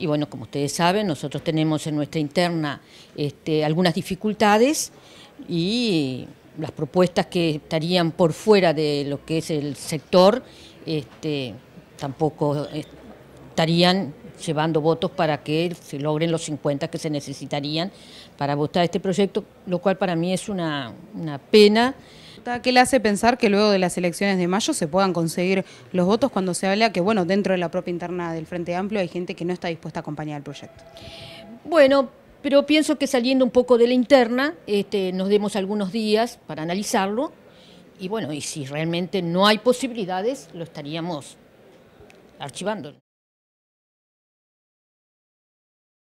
Y bueno, como ustedes saben, nosotros tenemos en nuestra interna este, algunas dificultades y las propuestas que estarían por fuera de lo que es el sector este, tampoco eh, estarían llevando votos para que se logren los 50 que se necesitarían para votar este proyecto, lo cual para mí es una pena. ¿qué le hace pensar que luego de las elecciones de mayo se puedan conseguir los votos cuando se habla que, bueno, dentro de la propia interna del Frente Amplio hay gente que no está dispuesta a acompañar el proyecto? Bueno, pero pienso que saliendo un poco de la interna, este, nos demos algunos días para analizarlo y bueno, y si realmente no hay posibilidades, lo estaríamos archivando.